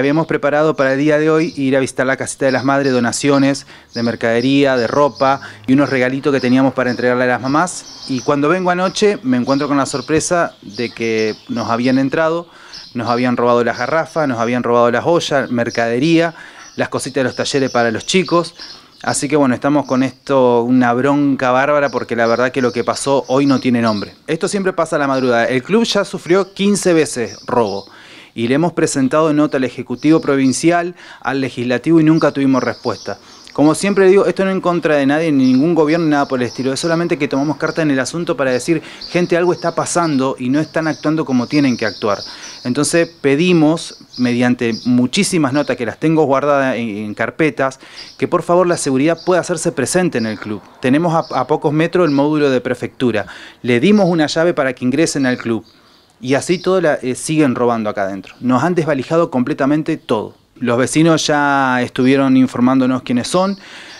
Habíamos preparado para el día de hoy ir a visitar la casita de las madres, donaciones de mercadería, de ropa y unos regalitos que teníamos para entregarle a las mamás. Y cuando vengo anoche me encuentro con la sorpresa de que nos habían entrado, nos habían robado las garrafas, nos habían robado las ollas, mercadería, las cositas de los talleres para los chicos. Así que bueno, estamos con esto, una bronca bárbara, porque la verdad que lo que pasó hoy no tiene nombre. Esto siempre pasa a la madrugada. El club ya sufrió 15 veces robo y le hemos presentado nota al Ejecutivo Provincial, al Legislativo y nunca tuvimos respuesta. Como siempre digo, esto no en contra de nadie, ni ningún gobierno, nada por el estilo. Es solamente que tomamos carta en el asunto para decir, gente, algo está pasando y no están actuando como tienen que actuar. Entonces pedimos, mediante muchísimas notas que las tengo guardadas en, carpetas, que por favor la seguridad pueda hacerse presente en el club. Tenemos a pocos metros el módulo de prefectura. Le dimos una llave para que ingresen al club. Y así todo la, eh, siguen robando acá adentro. Nos han desvalijado completamente todo. Los vecinos ya estuvieron informándonos quiénes son,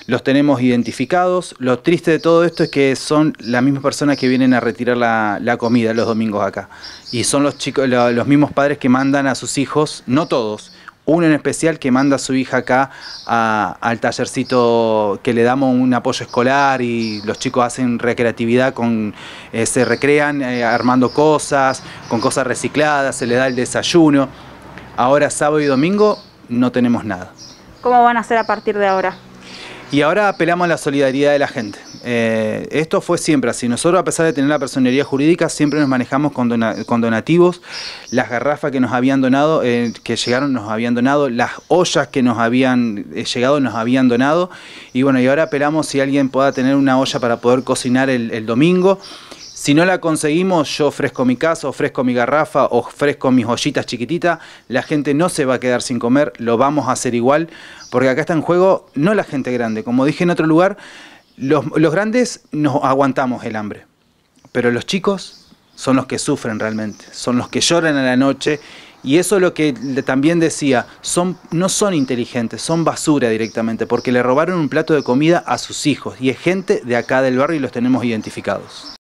los tenemos identificados. Lo triste de todo esto es que son las mismas personas que vienen a retirar la, la comida los domingos acá. Y son los, chicos, los mismos padres que mandan a sus hijos, no todos, uno en especial que manda a su hija acá al tallercito que le damos un apoyo escolar y los chicos hacen recreatividad, con, eh, se recrean eh, armando cosas, con cosas recicladas, se le da el desayuno. Ahora sábado y domingo no tenemos nada. ¿Cómo van a hacer a partir de ahora? Y ahora apelamos a la solidaridad de la gente. Eh, esto fue siempre así. Nosotros, a pesar de tener la personería jurídica, siempre nos manejamos con, donativos. Las garrafas que nos habían donado, eh, que llegaron, nos habían donado. Las ollas que nos habían eh, llegado, nos habían donado. Y bueno, y ahora apelamos si alguien pueda tener una olla para poder cocinar el domingo. Si no la conseguimos, yo ofrezco mi casa, ofrezco mi garrafa, ofrezco mis ollitas chiquititas, la gente no se va a quedar sin comer, lo vamos a hacer igual, porque acá está en juego no la gente grande, como dije en otro lugar, los, grandes nos aguantamos el hambre, pero los chicos son los que sufren realmente, son los que lloran a la noche y eso es lo que también decía, son, no son inteligentes, son basura directamente, porque le robaron un plato de comida a sus hijos y es gente de acá del barrio y los tenemos identificados.